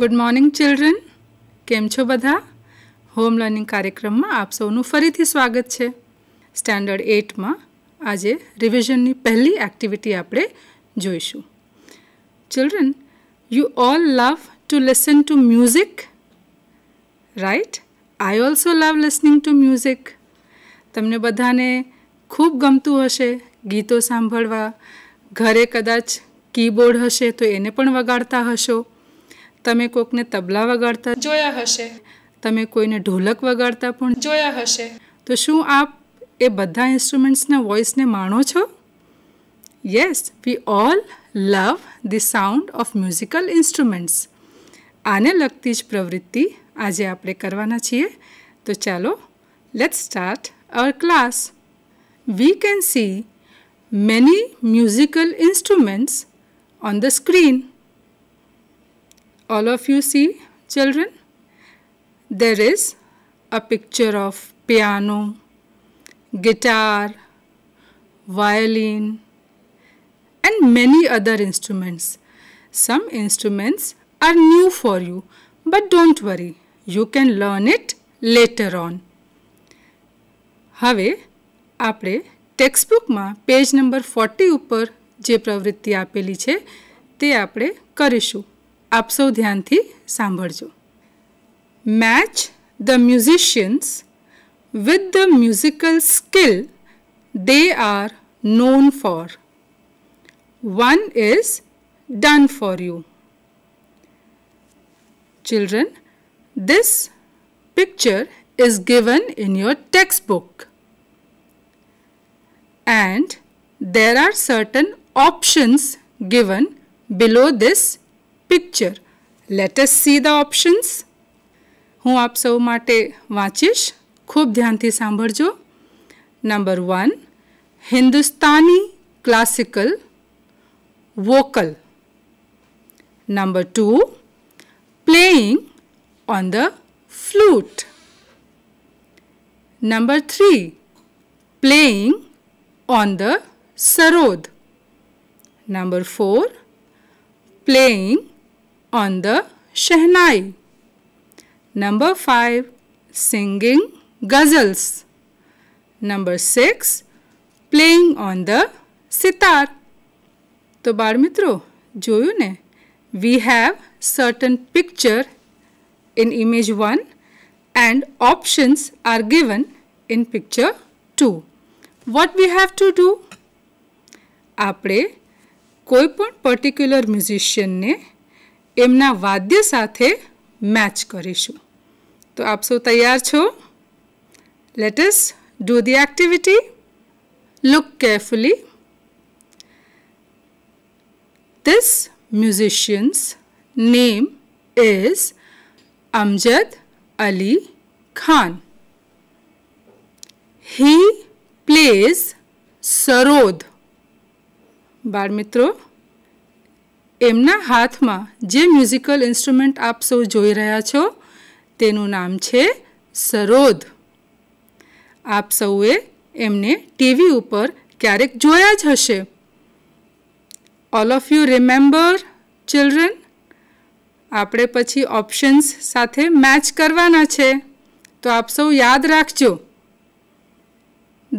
Good morning children કેમ છો બધા હોમ લર્નિંગ કાર્યક્રમમાં આપ સૌનું ફરીથી સ્વાગત છે સ્ટાન્ડર્ડ એટમાં આજે રિવિઝનની પહેલી એક્ટિવિટી આપણે જોઈશું children you all love to listen to music right I also love listening to music તમને બધાને ખૂબ ગમતું હશે ગીતો સાંભળવા ઘરે કદાચ કીબોર્ડ હશે તો એને પણ વગાડતા હશો તમે કોઈકને તબલા વગાડતા જોયા હશે તમે કોઈને ઢોલક વગાડતા પણ જોયા હશે તો શું આપ એ બધા ઇન્સ્ટ્રુમેન્ટ્સના વોઇસને માણો છો yes we all love the sound of musical instruments આને લગતી જ પ્રવૃત્તિ આજે આપણે કરવાના છીએ તો ચાલો let's start our class we can see many musical instruments on the screen all of you see children there is a picture of piano guitar violin and many other instruments some instruments are new for you but don't worry you can learn it later on હવે આપણે ટેક્સ્ટબુકમાં page number 40 ઉપર જે પ્રવૃત્તિ આપેલી છે તે આપણે કરીશું આપ સૌ ધ્યાનથી સાંભળજો match with the musical skill they are known for. One is done for you. Children, this picture is given in your textbook. And there are certain options given below this picture let us see the options हूँ आप सब माटे वाँचीश खूब ध्यान थी सांभजो number one Hindustani classical vocal number two playing on the flute number three playing on the sarod number four playing on the shehnai. Number 5. Singing ghazals. Number 6. Playing on the sitar. to તો mitro joyu ne we have certain picture in image 1 and options are given in picture 2. What we have to do? આપણે કોઈ પણ particular મ્યુઝિશિયનને એમના વાદ્ય સાથે match કરીશું તો આપ સૌ તૈયાર છો let's do the activity look carefully this musician's name is Amjad Ali Khan. He plays sarod. બાળ મિત્રો એમના હાથમાં જે મ્યુઝિકલ ઇન્સ્ટ્રુમેન્ટ આપ સૌ જોઈ રહ્યા છો તેનું નામ છે સરોદ આપ સૌએ એમને ટીવી ઉપર ક્યારેક જોયા જ હશે all of you remember children આપણે પછી ઓપ્શન્સ સાથે મેચ કરવાના છે તો આપ સૌ યાદ રાખજો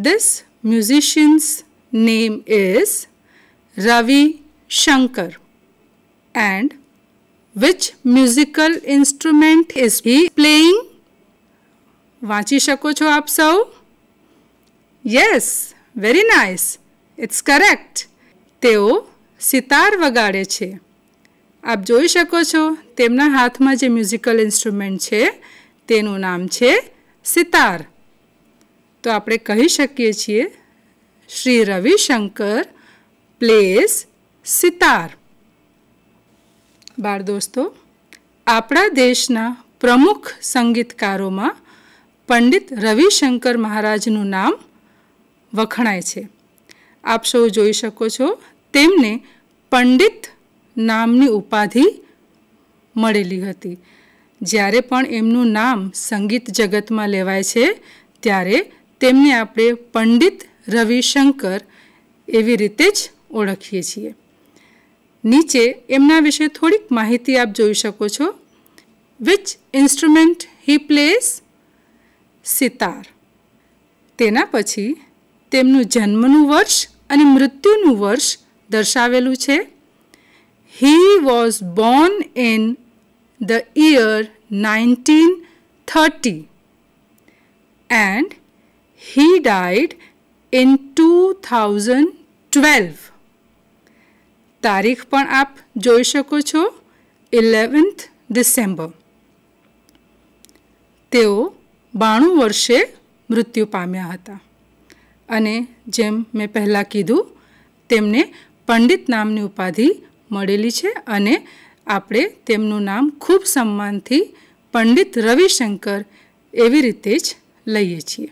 this musician's name is Ravi Shankar and which musical instrument is he playing વાંચી શકો છો આપ સૌ yes very nice it's correct તેઓ સિતાર વગાડે છે આપ જોઈ શકો છો તેમના હાથમાં જે મ્યુઝિકલ ઇન્સ્ટ્રુમેન્ટ છે તેનું નામ છે સિતાર તો આપણે કહી શકીએ છીએ શ્રી રવિશંકર પ્લેસ સિતાર બાળ દોસ્તો આપણા દેશના પ્રમુખ સંગીતકારોમાં પંડિત રવિશંકર મહારાજનું નામ વખણાય છે આપ સૌ જોઈ શકો છો તેમને પંડિત નામની ઉપાધિ મળેલી હતી જ્યારે પણ એમનું નામ સંગીત જગતમાં લેવાય છે ત્યારે તેમને આપણે પંડિત રવિશંકર એવી રીતે જ ઓળખીએ છીએ નીચે એમના વિશે થોડીક માહિતી આપ જોઈ શકો છો which instrument he plays sitar તેના પછી તેમનું જન્મનું વર્ષ અને મૃત્યુનું વર્ષ દર્શાવેલું છે he was born in the year nineteen thirty and he died in two thousand twelve તારીખ પણ આપ જોઈ શકો છો ઇલેવન્થ ડિસેમ્બર તેઓ બાણું વર્ષે મૃત્યુ પામ્યા હતા અને જેમ મેં પહેલાં કીધું તેમને પંડિત નામની ઉપાધિ મળેલી છે અને આપણે તેમનું નામ ખૂબ સન્માનથી પંડિત રવિશંકર એવી રીતે જ લઈએ છીએ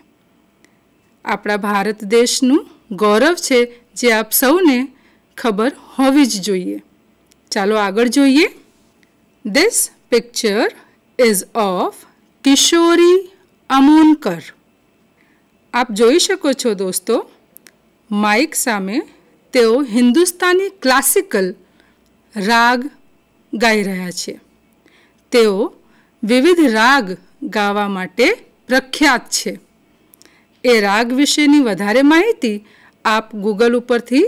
આપણા ભારત દેશનું ગૌરવ છે જે આપ સૌને ખબર હોવી જ જોઈએ ચાલો આગળ જોઈએ this picture is of Kishori Amonkar આપ જોઈ શકો છો દોસ્તો માઇક સામે તેઓ હિન્દુસ્તાની ક્લાસિકલ રાગ ગાઈ રહ્યા છે તેઓ વિવિધ રાગ ગાવા માટે પ્રખ્યાત છે એ રાગ વિશેની વધારે માહિતી આપ ગૂગલ ઉપરથી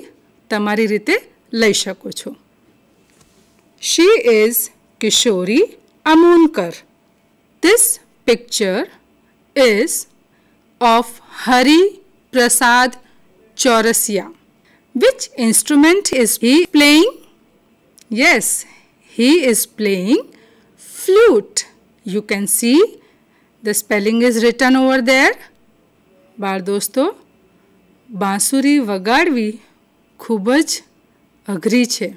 तारी रीते लाइ शको she is Kishori Amonkar this picture is of Hari Prasad Chaurasia which instrument is he playing yes he is playing flute you can see the spelling is written over there बार दोस्तों बांसुरी वगाड़वी ખૂબ જ અઘરી છે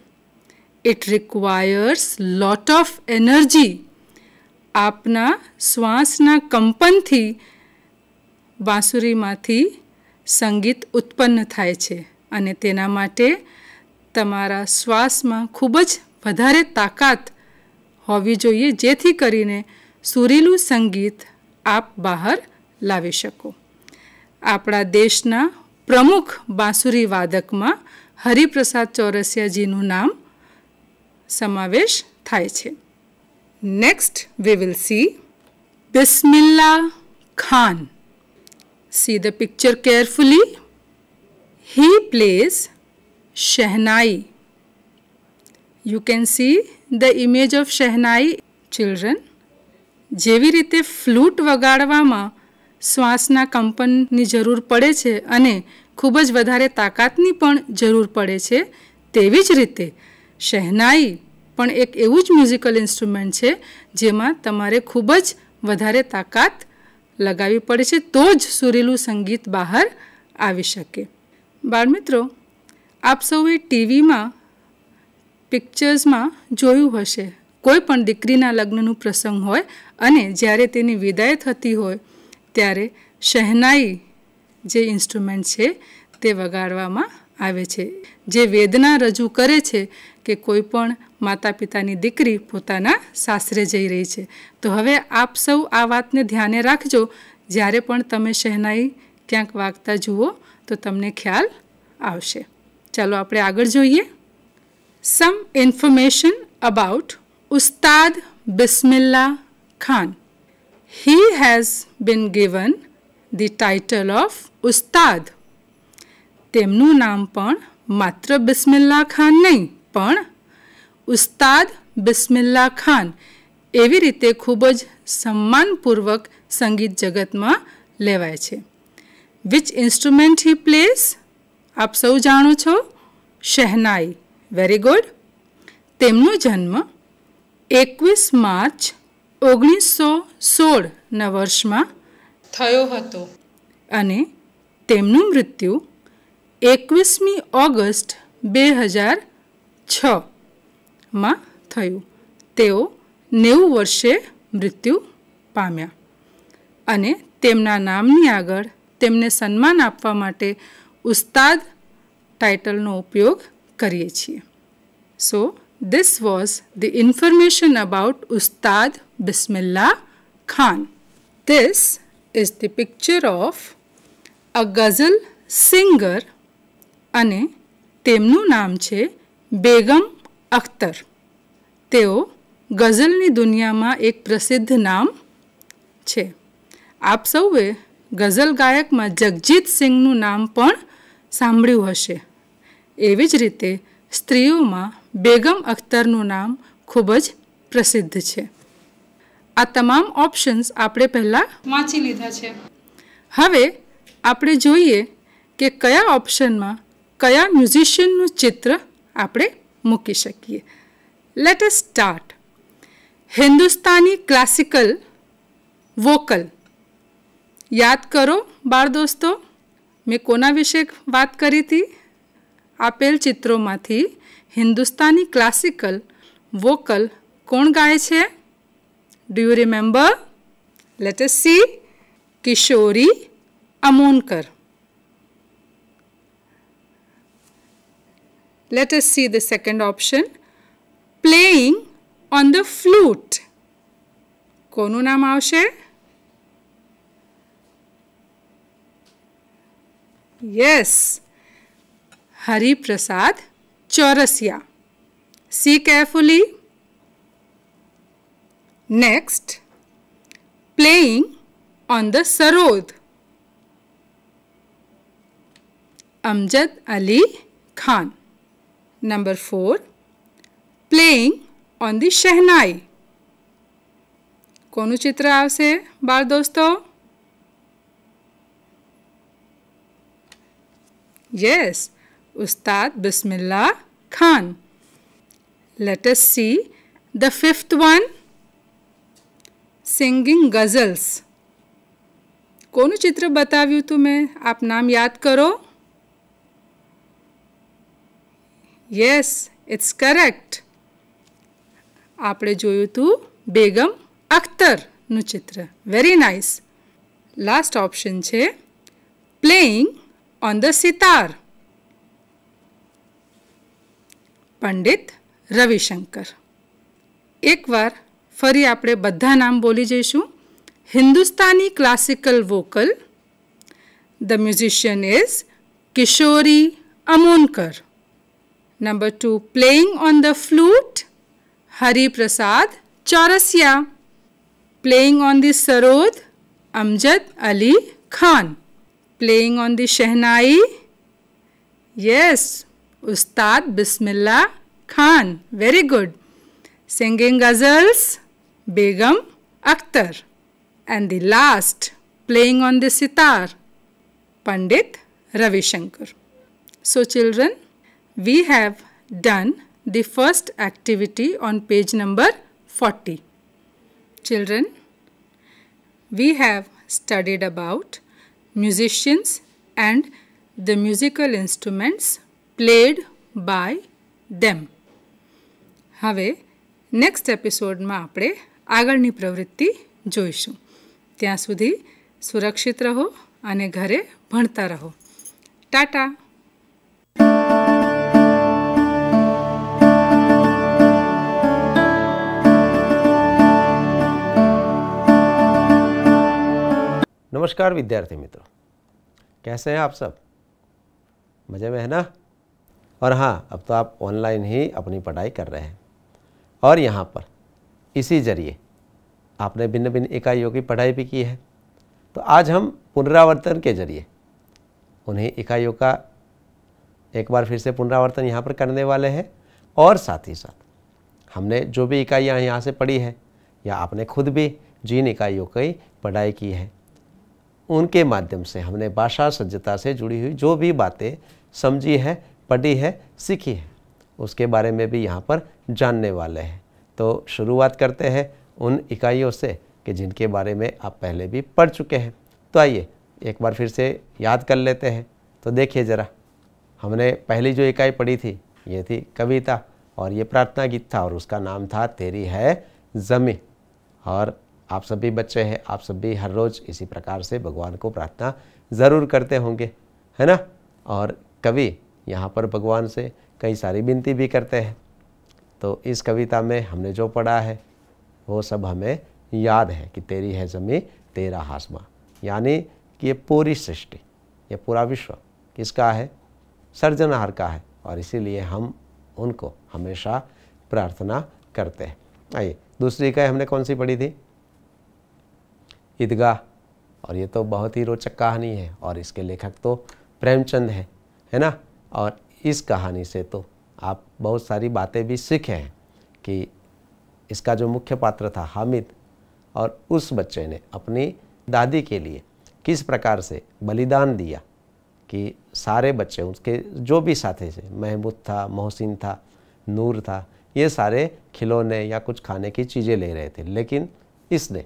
it requires lot of energy આપના શ્વાસના કંપનથી બાંસુરીમાંથી સંગીત ઉત્પન્ન થાય છે અને તેના માટે તમારા શ્વાસમાં ખૂબ જ વધારે તાકાત હોવી જોઈએ જેથી કરીને સુરીલું સંગીત આપ બહાર લાવી શકો આપણા દેશના પ્રમુખ બાંસુરી વાદકમાં હરિપ્રસાદ ચોરસિયાજીનું નામ સમાવેશ થાય છે next we will see Bismillah Khan see the picture carefully he plays shehnai you can see the image of shehnai children જેવી રીતે ફ્લૂટ વગાડવામાં શ્વાસના કંપનની જરૂર પડે છે અને ખૂબ જ વધારે તાકાતની પણ જરૂર પડે છે તેવી જ રીતે શહેનાઈ પણ એક એવું જ મ્યુઝિકલ ઇન્સ્ટ્રુમેન્ટ છે જેમાં તમારે ખૂબ જ વધારે તાકાત લગાવવી પડે છે તો જ સુરીલું સંગીત બહાર આવી શકે બાળમિત્રો આપ સૌએ ટીવીમાં પિક્ચર્સમાં જોયું હશે કોઈ પણ દીકરીના લગ્નનું પ્રસંગ હોય અને જ્યારે તેની વિદાય થતી હોય ત્યારે શહેનાઈ જે ઇન્સ્ટ્રુમેન્ટ છે તે વગાડવામાં આવે છે જે વેદના રજૂ કરે છે કે કોઈ પણ માતા પિતાની દીકરી પોતાના સાસરે જઈ રહી છે તો હવે આપ સૌ આ વાતને ધ્યાને રાખજો જ્યારે પણ તમે શહેનાઈ ક્યાંક વાગતા જુઓ તો તમને ખ્યાલ આવશે ચાલો આપણે આગળ જોઈએ some information about Ustad Bismillah Khan he has been given the title of Ustad તેમનું નામ પણ માત્ર બિસ્મિલ્લા ખાન નહીં પણ ઉસ્તાદ બિસ્મિલ્લા ખાન એવી રીતે ખૂબ જ સન્માનપૂર્વક સંગીત જગતમાં લેવાય છે વિચ ઇન્સ્ટ્રુમેન્ટ હી પ્લેસ આપ સૌ જાણો છો શહેનાઈ વેરી ગુડ તેમનો જન્મ એકવીસ માર્ચ ઓગણીસો સોળના વર્ષમાં થયો હતો અને તેમનું મૃત્યુ એકવીસમી ઓગસ્ટ બે હજાર છમાં થયું તેઓ નેવું વર્ષે મૃત્યુ પામ્યા અને તેમના નામની આગળ તેમને સન્માન આપવા માટે ઉસ્તાદ ટાઇટલનો ઉપયોગ કરીએ છીએ so This was the information about Ustad Bismillah Khan. This is the picture of a ghazal singer અને તેમનું નામ છે બેગમ અખ્તર તેઓ ગઝલની દુનિયામાં એક પ્રસિદ્ધ નામ છે આપ સૌએ ગઝલ ગાયકમાં જગજીત સિંઘનું નામ પણ સાંભળ્યું હશે એવી જ રીતે સ્ત્રીઓમાં બેગમ અખ્તરનું નામ ખૂબ જ પ્રસિદ્ધ છે આ તમામ ઓપ્શન્સ આપણે પહેલાં વાંચી લીધા છે હવે આપણે જોઈએ કે કયા ઓપ્શનમાં કયા મ્યુઝિશિયનનું ચિત્ર આપણે મૂકી શકીએ let us start Hindustani classical vocal યાદ કરો બાળ દોસ્તો મેં કોના વિશે વાત કરી હતી આ પેલ ચિત્રોમાંથી હિન્દુસ્તાની ક્લાસિકલ વોકલ કોણ ગાય છે do you remember let's see Kishori Amonkar let's see the second option playing on the flute કોનું નામ આવશે yes Hariprasad Chaurasia see carefully next playing on the sarod Amjad Ali Khan number four playing on the shehnai कोनू चित्र आवसे बार दोस्तों yes Ustad Bismillah Khan let us see the fifth one singing ghazals को चित्र बताव्यू तू मैं आप नाम याद करो यस इट्स करेक्ट आप जोयू तू बेगम अख्तर न चित्र वेरी नाइस लास्ट ऑप्शन है playing on the sitar Pandit Ravishankar એકવાર ફરી આપણે બધા નામ બોલી જઈશું Hindustani classical vocal the musician is Kishori Amonkar number two playing on the flute Hariprasad Chaurasia playing on the sarod Amjad Ali Khan playing on the shehnai yes Ustad Bismillah Khan. Very good. Singing ghazals, Begum Akhtar. And the last, playing on the sitar, Pandit Ravi Shankar. So children, we have done the first activity on page number 40. Children, we have studied about musicians and the musical instruments played by them હવે next એપિસોડમાં આપણે આગળની પ્રવૃત્તિ જોઈશું ત્યાં સુધી સુરક્ષિત રહો અને ઘરે ભણતા રહો ટાટા નમસ્કાર વિદ્યાર્થી મિત્રો कैसे हैं आप सब मज़े में है ना और हाँ अब तो आप ऑनलाइन ही अपनी पढ़ाई कर रहे हैं और यहाँ पर इसी जरिए आपने भिन्न भिन्न इकाइयों की पढ़ाई भी की है तो आज हम पुनरावर्तन के जरिए उन्हीं इकाइयों का एक बार फिर से पुनरावर्तन यहाँ पर करने वाले हैं और साथ ही साथ हमने जो भी इकाइयाँ यहाँ से पढ़ी है या आपने खुद भी जिन इकाइयों की पढ़ाई की है उनके माध्यम से हमने भाषा सज्जता से जुड़ी हुई जो भी बातें समझी है पढ़ी है सीखी है उसके बारे में भी यहाँ पर जानने वाले हैं तो शुरुआत करते हैं उन इकाइयों से कि जिनके बारे में आप पहले भी पढ़ चुके हैं तो आइए एक बार फिर से याद कर लेते हैं तो देखिए ज़रा हमने पहली जो इकाई पढ़ी थी ये थी कविता और ये प्रार्थना गीत था और उसका नाम था तेरी है ज़मी और आप सभी बच्चे हैं आप सभी हर रोज़ इसी प्रकार से भगवान को प्रार्थना ज़रूर करते होंगे है ना और कवि यहाँ पर भगवान से कई सारी विनती भी करते हैं तो इस कविता में हमने जो पढ़ा है वो सब हमें याद है कि तेरी है ज़मी तेरा हासमा यानी कि ये पूरी सृष्टि ये पूरा विश्व किसका है सर्जनहार का है और इसीलिए हम उनको हमेशा प्रार्थना करते हैं आइए दूसरी कह हमने कौन सी पढ़ी थी ईदगाह और ये तो बहुत ही रोचक कहानी है और इसके लेखक तो प्रेमचंद है है ना और इस कहानी से तो आप बहुत सारी बातें भी सीखे हैं कि इसका जो मुख्य पात्र था हामिद और उस बच्चे ने अपनी दादी के लिए किस प्रकार से बलिदान दिया कि सारे बच्चे उसके जो भी साथी थे महमूद था मोहसिन था नूर था ये सारे खिलौने या कुछ खाने की चीज़ें ले रहे थे लेकिन इसने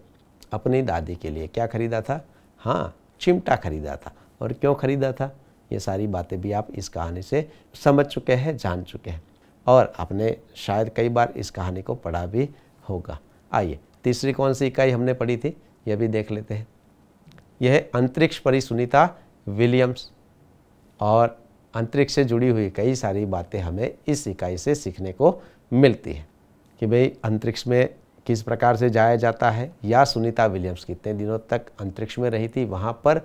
अपनी दादी के लिए क्या खरीदा था हाँ चिमटा खरीदा था और क्यों खरीदा था ये सारी बातें भी आप इस कहानी से समझ चुके हैं जान चुके हैं और आपने शायद कई बार इस कहानी को पढ़ा भी होगा आइए तीसरी कौन सी इकाई हमने पढ़ी थी यह भी देख लेते हैं यह है अंतरिक्ष परी सुनीता विलियम्स और अंतरिक्ष से जुड़ी हुई कई सारी बातें हमें इस इकाई से सीखने को मिलती है कि भाई अंतरिक्ष में किस प्रकार से जाया जाता है या सुनीता विलियम्स कितने दिनों तक अंतरिक्ष में रही थी वहाँ पर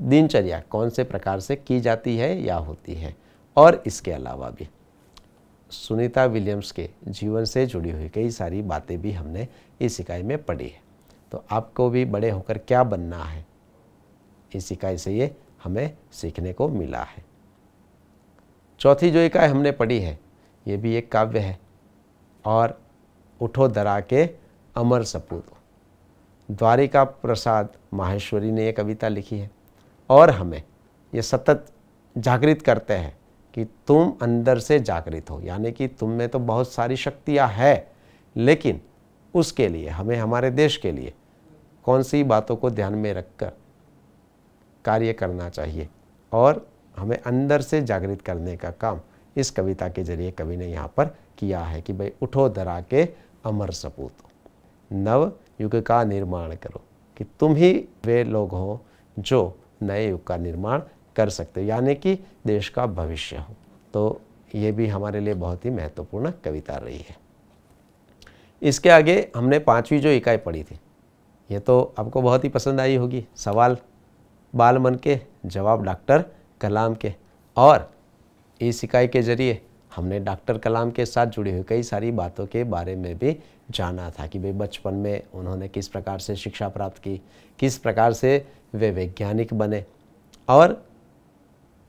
दिनचर्या कौन से प्रकार से की जाती है या होती है और इसके अलावा भी सुनीता विलियम्स के जीवन से जुड़ी हुई कई सारी बातें भी हमने इस इकाई में पढ़ी है तो आपको भी बड़े होकर क्या बनना है इस इकाई से ये हमें सीखने को मिला है चौथी जो इकाई हमने पढ़ी है ये भी एक काव्य है और उठो दरा के अमर सपूत द्वारिका प्रसाद माहेश्वरी ने ये कविता लिखी है और हमें ये सतत जागृत करते हैं कि तुम अंदर से जागृत हो यानी कि तुम में तो बहुत सारी शक्तियाँ है लेकिन उसके लिए हमें हमारे देश के लिए कौन सी बातों को ध्यान में रखकर कार्य करना चाहिए और हमें अंदर से जागृत करने का काम इस कविता के जरिए कवि ने यहाँ पर किया है कि भाई उठो दरा के अमर सपूत नव युग का निर्माण करो कि तुम ही वे लोग हो जो नए युग का निर्माण कर सकते हो यानी कि देश का भविष्य हो तो ये भी हमारे लिए बहुत ही महत्वपूर्ण कविता रही है इसके आगे हमने पांचवी जो इकाई पढ़ी थी ये तो आपको बहुत ही पसंद आई होगी सवाल बाल मन के जवाब डॉक्टर कलाम के और इस इकाई के जरिए हमने डॉक्टर कलाम के साथ जुड़ी हुई कई सारी बातों के बारे में भी जाना था कि भाई बचपन में उन्होंने किस प्रकार से शिक्षा प्राप्त की किस प्रकार से वे वैज्ञानिक बने और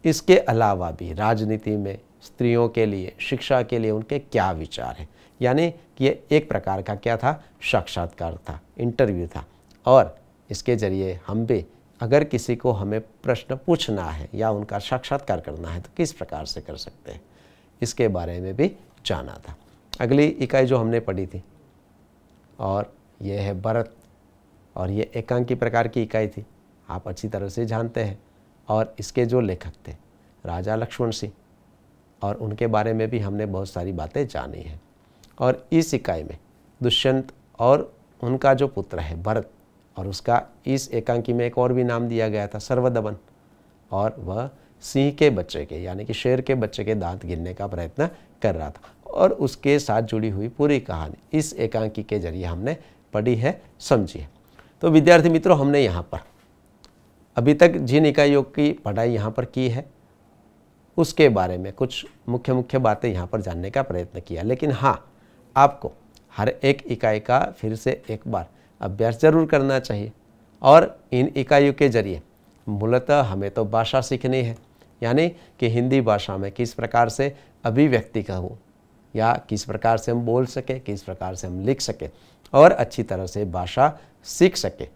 इसके अलावा भी राजनीति में स्त्रियों के लिए शिक्षा के लिए उनके क्या विचार हैं यानी कि ये एक प्रकार का क्या था साक्षात्कार था इंटरव्यू था और इसके ज़रिए हम भी अगर किसी को हमें प्रश्न पूछना है या उनका साक्षात्कार करना है तो किस प्रकार से कर सकते हैं इसके बारे में भी जाना था अगली इकाई जो हमने पढ़ी थी और यह है भरत और ये एकांकी प्रकार की इकाई थी आप अच्छी तरह से जानते हैं और इसके जो लेखक थे राजा लक्ष्मण सिंह और उनके बारे में भी हमने बहुत सारी बातें जानी हैं और इस इकाई में दुष्यंत और उनका जो पुत्र है भरत और उसका इस एकांकी में एक और भी नाम दिया गया था सर्वदमन और वह सिंह के बच्चे के यानी कि शेर के बच्चे के दांत गिरने का प्रयत्न कर रहा था और उसके साथ जुड़ी हुई पूरी कहानी इस एकांकी के जरिए हमने पढ़ी है समझी है तो विद्यार्थी मित्रों हमने यहाँ पर अभी तक जिन इकाइयों की पढ़ाई यहाँ पर की है उसके बारे में कुछ मुख्य मुख्य बातें यहाँ पर जानने का प्रयत्न किया लेकिन हाँ आपको हर एक इकाई का फिर से एक बार अभ्यास जरूर करना चाहिए और इन इकाइयों के जरिए मूलतः हमें तो भाषा सीखनी है यानी कि हिंदी भाषा में किस प्रकार से अभिव्यक्ति का हो या किस प्रकार से हम बोल सकें किस प्रकार से हम लिख सकें और अच्छी तरह से भाषा सीख सकें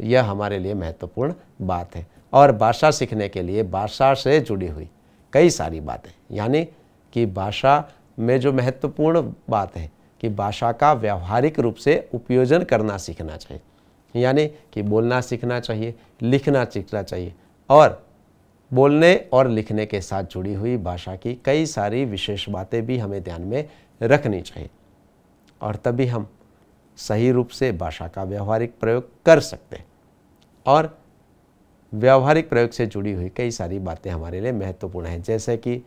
यह हमारे लिए महत्वपूर्ण बात है और भाषा सीखने के लिए भाषा से जुड़ी हुई कई सारी बातें यानी कि भाषा में जो महत्वपूर्ण बात है कि भाषा का व्यवहारिक रूप से उपयोजन करना सीखना चाहिए यानी कि बोलना सीखना चाहिए लिखना सीखना चाहिए और बोलने और लिखने के साथ जुड़ी हुई भाषा की कई सारी विशेष बातें भी हमें ध्यान में रखनी चाहिए और तभी हम सही रूप से भाषा का व्यवहारिक प्रयोग कर सकते हैं और व्यावहारिक प्रयोग से जुड़ी हुई कई सारी बातें हमारे लिए महत्वपूर्ण हैं जैसे कि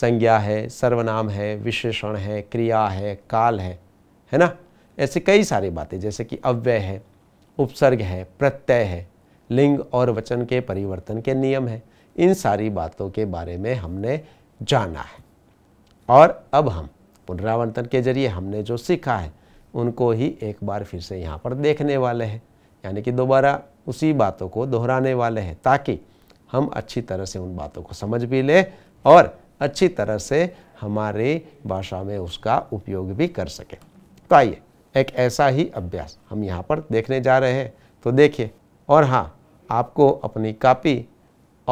संज्ञा है सर्वनाम है विशेषण है क्रिया है काल है है ना ऐसे कई सारी बातें जैसे कि अव्यय है उपसर्ग है प्रत्यय है लिंग और वचन के परिवर्तन के नियम है इन सारी बातों के बारे में हमने जाना है और अब हम पुनरावर्तन के जरिए हमने जो सीखा है उनको ही एक बार फिर से यहाँ पर देखने वाले हैं यानी कि दोबारा उसी बातों को दोहराने वाले हैं ताकि हम अच्छी तरह से उन बातों को समझ भी लें और अच्छी तरह से हमारे भाषा में उसका उपयोग भी कर सकें तो आइए एक ऐसा ही अभ्यास हम यहाँ पर देखने जा रहे हैं तो देखिए और हाँ आपको अपनी कापी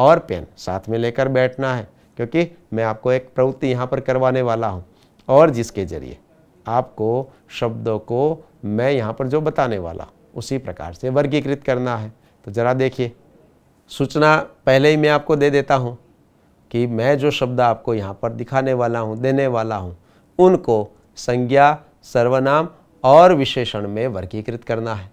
और पेन साथ में लेकर बैठना है क्योंकि मैं आपको एक प्रवृत्ति यहाँ पर करवाने वाला हूँ और जिसके ज़रिए आपको शब्दों को मैं यहाँ पर जो बताने वाला हूँ उसी प्रकार से वर्गीकृत करना है तो ज़रा देखिए सूचना पहले ही मैं आपको दे देता हूँ कि मैं जो शब्द आपको यहाँ पर दिखाने वाला हूँ देने वाला हूँ उनको संज्ञा सर्वनाम और विशेषण में वर्गीकृत करना है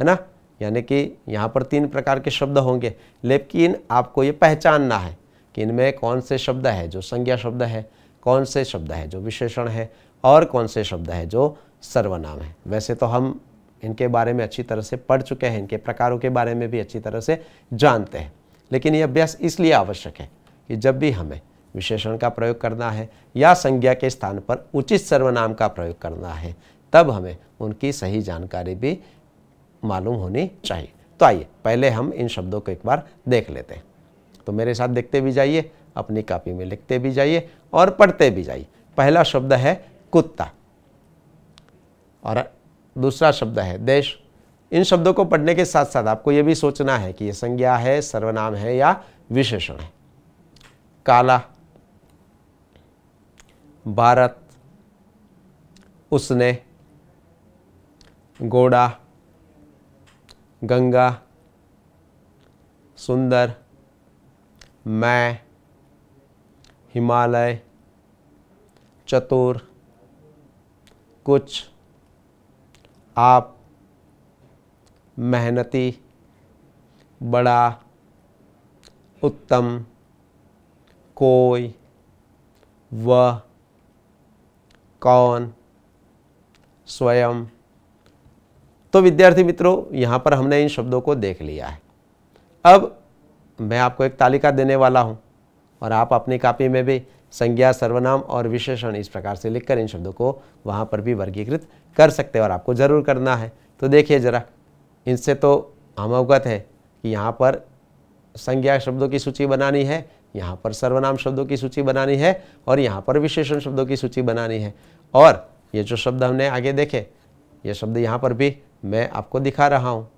है ना यानी कि यहाँ पर तीन प्रकार के शब्द होंगे लेकिन आपको ये पहचानना है कि इनमें कौन से शब्द है जो संज्ञा शब्द है कौन से शब्द है जो विशेषण है और कौन से शब्द है जो सर्वनाम है वैसे तो हम इनके बारे में अच्छी तरह से पढ़ चुके हैं इनके प्रकारों के बारे में भी अच्छी तरह से जानते हैं लेकिन ये अभ्यास इसलिए आवश्यक है कि जब भी हमें विशेषण का प्रयोग करना है या संज्ञा के स्थान पर उचित सर्वनाम का प्रयोग करना है तब हमें उनकी सही जानकारी भी मालूम होनी चाहिए तो आइए पहले हम इन शब्दों को एक बार देख लेते हैं तो मेरे साथ देखते भी जाइए अपनी कापी में लिखते भी जाइए और पढ़ते भी जाइए पहला शब्द है कुत्ता और दूसरा शब्द है देश इन शब्दों को पढ़ने के साथ साथ आपको यह भी सोचना है कि यह संज्ञा है सर्वनाम है या विशेषण है काला भारत उसने गोड़ा गंगा सुंदर मैं हिमालय चतुर कुछ आप मेहनती बड़ा उत्तम कोई वह कौन स्वयं तो विद्यार्थी मित्रों यहाँ पर हमने इन शब्दों को देख लिया है अब मैं आपको एक तालिका देने वाला हूँ और आप अपनी कापी में भी संज्ञा सर्वनाम और विशेषण इस प्रकार से लिखकर इन शब्दों को वहाँ पर भी वर्गीकृत कर सकते हैं और आपको ज़रूर करना है तो देखिए ज़रा इनसे तो हम अवगत है कि यहाँ पर संज्ञा शब्दों की सूची बनानी है यहाँ पर सर्वनाम शब्दों की सूची बनानी है और यहाँ पर विशेषण शब्दों की सूची बनानी है और ये जो शब्द हमने आगे देखे ये शब्द यहाँ पर भी मैं आपको दिखा रहा हूँ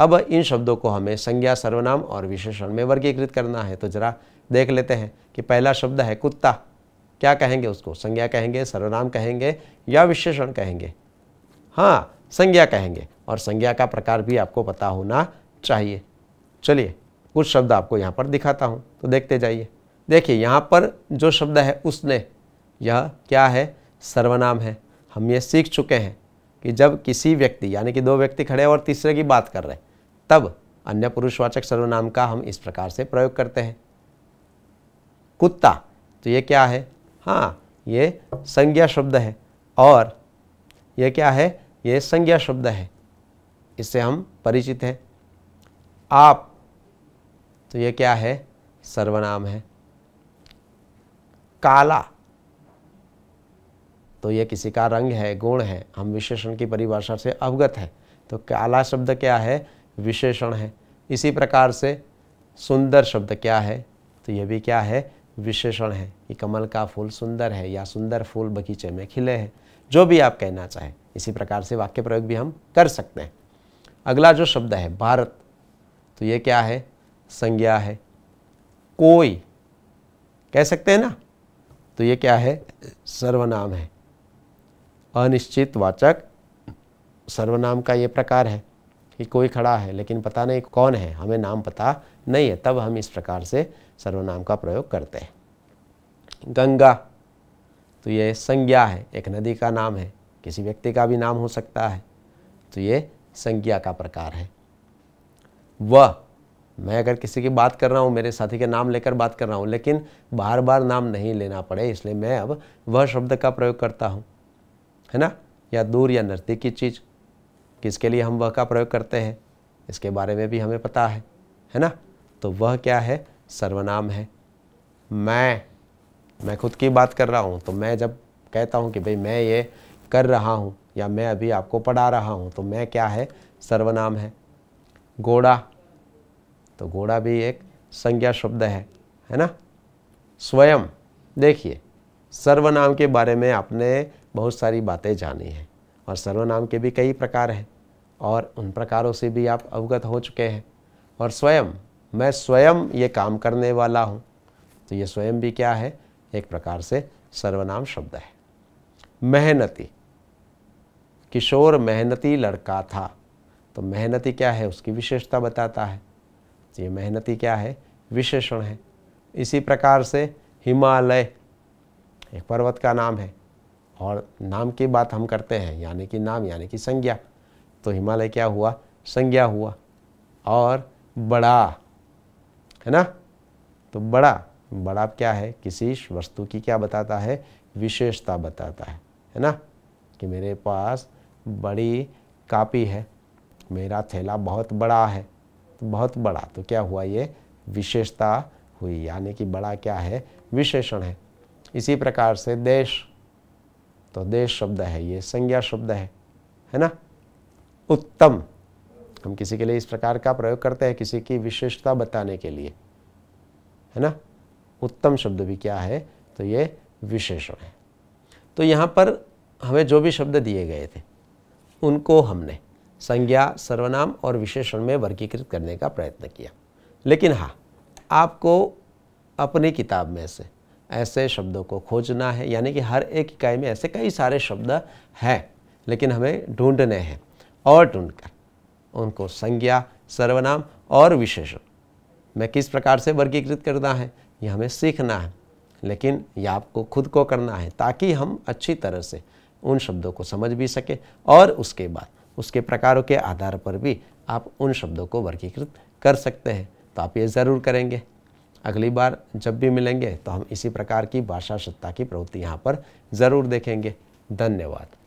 अब इन शब्दों को हमें संज्ञा सर्वनाम और विशेषण में वर्गीकृत करना है तो ज़रा देख लेते हैं कि पहला शब्द है कुत्ता क्या कहेंगे उसको संज्ञा कहेंगे सर्वनाम कहेंगे या विशेषण कहेंगे हाँ संज्ञा कहेंगे और संज्ञा का प्रकार भी आपको पता होना चाहिए चलिए कुछ शब्द आपको यहाँ पर दिखाता हूँ तो देखते जाइए देखिए यहाँ पर जो शब्द है उसने यह क्या है सर्वनाम है हम ये सीख चुके हैं कि जब किसी व्यक्ति यानी कि दो व्यक्ति खड़े और तीसरे की बात कर रहे तब अन्य पुरुषवाचक सर्वनाम का हम इस प्रकार से प्रयोग करते हैं कुत्ता तो ये क्या है हाँ ये संज्ञा शब्द है और ये क्या है ये संज्ञा शब्द है इससे हम परिचित हैं आप तो ये क्या है सर्वनाम है काला तो ये किसी का रंग है गुण है हम विशेषण की परिभाषा से अवगत है तो काला शब्द क्या है विशेषण है इसी प्रकार से सुंदर शब्द क्या है तो ये भी क्या है विशेषण है कि कमल का फूल सुंदर है या सुंदर फूल बगीचे में खिले हैं जो भी आप कहना चाहें इसी प्रकार से वाक्य प्रयोग भी हम कर सकते हैं अगला जो शब्द है भारत तो ये क्या है संज्ञा है कोई कह सकते हैं ना तो ये क्या है सर्वनाम है अनिश्चित वाचक सर्वनाम का ये प्रकार है कि कोई खड़ा है लेकिन पता नहीं कौन है हमें नाम पता नहीं है तब हम इस प्रकार से सर्वनाम का प्रयोग करते हैं गंगा तो ये संज्ञा है एक नदी का नाम है किसी व्यक्ति का भी नाम हो सकता है तो ये संज्ञा का प्रकार है वह मैं अगर किसी की बात कर रहा हूँ मेरे साथी के नाम लेकर बात कर रहा हूँ लेकिन बार बार नाम नहीं लेना पड़े इसलिए मैं अब वह शब्द का प्रयोग करता हूँ है ना या दूर या नज़दीक की चीज़ किसके लिए हम वह का प्रयोग करते हैं इसके बारे में भी हमें पता है है ना तो वह क्या है सर्वनाम है मैं मैं खुद की बात कर रहा हूँ तो मैं जब कहता हूँ कि भाई मैं ये कर रहा हूँ या मैं अभी आपको पढ़ा रहा हूँ तो मैं क्या है सर्वनाम है घोड़ा तो घोड़ा भी एक संज्ञा शब्द है है ना स्वयं देखिए सर्वनाम के बारे में आपने बहुत सारी बातें जानी हैं और सर्वनाम के भी कई प्रकार हैं और उन प्रकारों से भी आप अवगत हो चुके हैं और स्वयं मैं स्वयं ये काम करने वाला हूँ तो ये स्वयं भी क्या है एक प्रकार से सर्वनाम शब्द है मेहनती किशोर मेहनती लड़का था तो मेहनती क्या है उसकी विशेषता बताता है तो ये मेहनती क्या है विशेषण है इसी प्रकार से हिमालय एक पर्वत का नाम है और नाम की बात हम करते हैं यानी कि नाम यानी कि संज्ञा तो हिमालय क्या हुआ संज्ञा हुआ और बड़ा है ना तो बड़ा बड़ा क्या है किसी वस्तु की क्या बताता है विशेषता बताता है है ना कि मेरे पास बड़ी कापी है मेरा थैला बहुत बड़ा है तो बहुत बड़ा तो क्या हुआ ये विशेषता हुई यानी कि बड़ा क्या है विशेषण है इसी प्रकार से देश तो देश शब्द है ये संज्ञा शब्द है है ना उत्तम हम किसी के लिए इस प्रकार का प्रयोग करते हैं किसी की विशेषता बताने के लिए है ना उत्तम शब्द भी क्या है तो ये विशेषण है तो यहाँ पर हमें जो भी शब्द दिए गए थे उनको हमने संज्ञा सर्वनाम और विशेषण में वर्गीकृत करने का प्रयत्न किया लेकिन हाँ आपको अपनी किताब में से ऐसे शब्दों को खोजना है यानी कि हर एक इकाई में ऐसे कई सारे शब्द हैं लेकिन हमें ढूंढने हैं और ढूंढकर उनको संज्ञा सर्वनाम और विशेषण मैं किस प्रकार से वर्गीकृत करना है ये हमें सीखना है लेकिन यह आपको खुद को करना है ताकि हम अच्छी तरह से उन शब्दों को समझ भी सकें और उसके बाद उसके प्रकारों के आधार पर भी आप उन शब्दों को वर्गीकृत कर सकते हैं तो आप ये ज़रूर करेंगे अगली बार जब भी मिलेंगे तो हम इसी प्रकार की भाषा सत्ता की प्रवृत्ति यहाँ पर ज़रूर देखेंगे धन्यवाद